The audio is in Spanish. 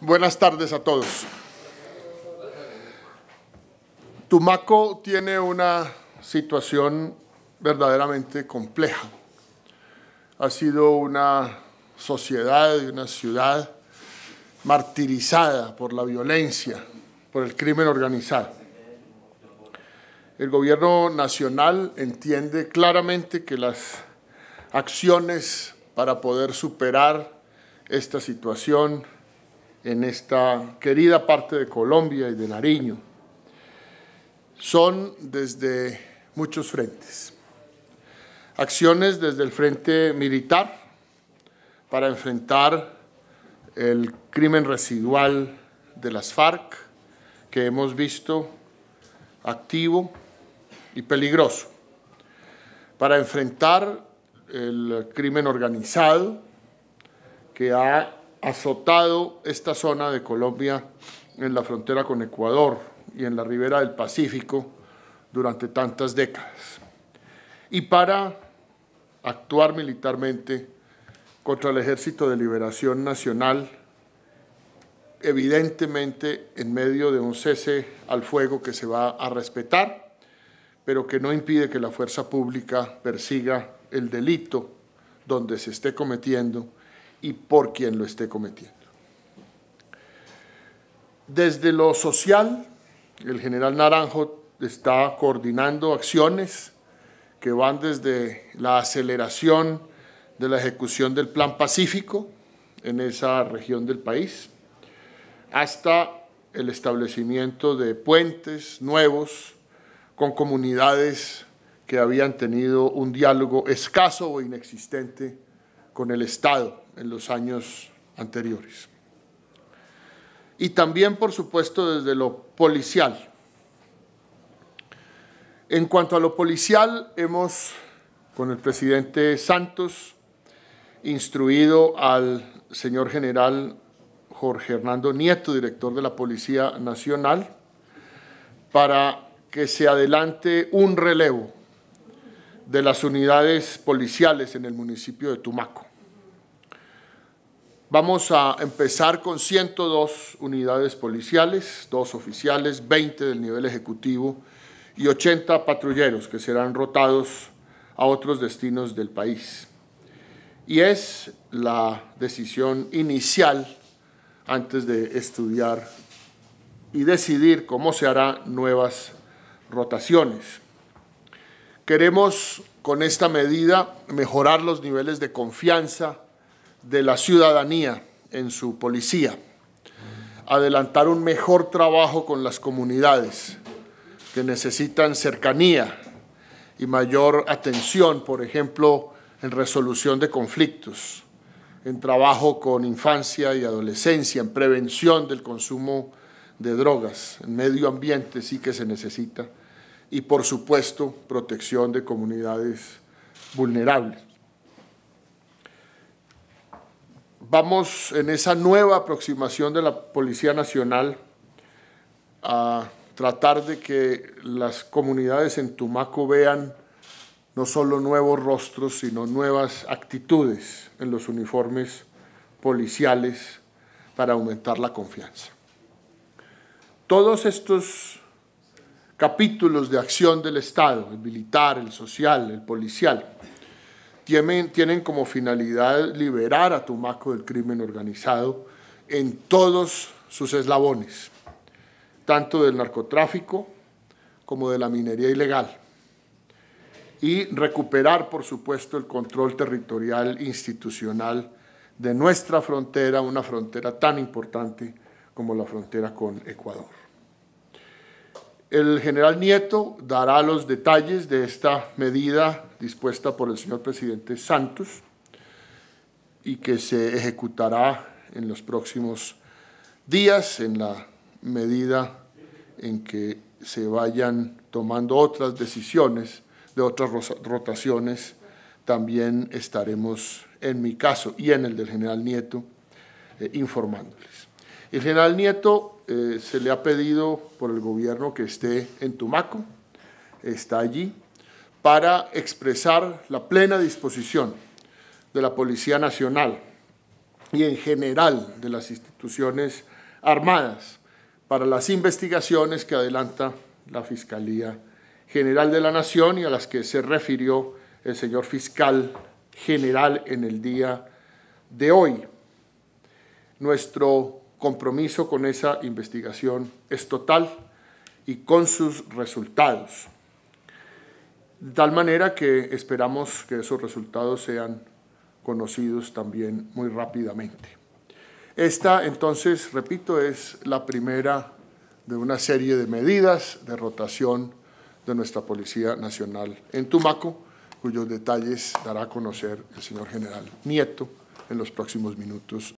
Buenas tardes a todos. Tumaco tiene una situación verdaderamente compleja. Ha sido una sociedad y una ciudad martirizada por la violencia, por el crimen organizado. El gobierno nacional entiende claramente que las acciones para poder superar esta situación en esta querida parte de Colombia y de Nariño. Son desde muchos frentes. Acciones desde el frente militar para enfrentar el crimen residual de las FARC que hemos visto activo y peligroso, para enfrentar el crimen organizado que ha azotado esta zona de Colombia en la frontera con Ecuador y en la ribera del Pacífico durante tantas décadas. Y para actuar militarmente contra el Ejército de Liberación Nacional, evidentemente en medio de un cese al fuego que se va a respetar, pero que no impide que la fuerza pública persiga el delito donde se esté cometiendo y por quien lo esté cometiendo. Desde lo social, el general Naranjo está coordinando acciones que van desde la aceleración de la ejecución del Plan Pacífico en esa región del país, hasta el establecimiento de puentes nuevos con comunidades que habían tenido un diálogo escaso o inexistente con el Estado en los años anteriores. Y también, por supuesto, desde lo policial. En cuanto a lo policial, hemos, con el presidente Santos, instruido al señor general Jorge Hernando Nieto, director de la Policía Nacional, para que se adelante un relevo de las unidades policiales en el municipio de Tumaco. Vamos a empezar con 102 unidades policiales, dos oficiales, 20 del nivel ejecutivo y 80 patrulleros que serán rotados a otros destinos del país. Y es la decisión inicial antes de estudiar y decidir cómo se harán nuevas rotaciones. Queremos con esta medida mejorar los niveles de confianza de la ciudadanía en su policía, adelantar un mejor trabajo con las comunidades que necesitan cercanía y mayor atención, por ejemplo, en resolución de conflictos, en trabajo con infancia y adolescencia, en prevención del consumo de drogas, en medio ambiente sí que se necesita, y por supuesto protección de comunidades vulnerables. vamos en esa nueva aproximación de la Policía Nacional a tratar de que las comunidades en Tumaco vean no solo nuevos rostros, sino nuevas actitudes en los uniformes policiales para aumentar la confianza. Todos estos capítulos de acción del Estado, el militar, el social, el policial, tienen, como finalidad liberar a Tumaco del crimen organizado en todos sus eslabones, tanto del narcotráfico como de la minería ilegal y recuperar, por supuesto, el control territorial institucional de nuestra frontera, una frontera tan importante como la frontera con Ecuador. El general Nieto dará los detalles de esta medida dispuesta por el señor presidente Santos y que se ejecutará en los próximos días en la medida en que se vayan tomando otras decisiones de otras rotaciones, también estaremos, en mi caso y en el del general Nieto, eh, informándoles. El general Nieto eh, se le ha pedido por el gobierno que esté en Tumaco, está allí, para expresar la plena disposición de la Policía Nacional y en general de las instituciones armadas para las investigaciones que adelanta la Fiscalía General de la Nación y a las que se refirió el señor fiscal general en el día de hoy. Nuestro compromiso con esa investigación es total y con sus resultados. De tal manera que esperamos que esos resultados sean conocidos también muy rápidamente. Esta, entonces, repito, es la primera de una serie de medidas de rotación de nuestra Policía Nacional en Tumaco, cuyos detalles dará a conocer el señor general Nieto en los próximos minutos.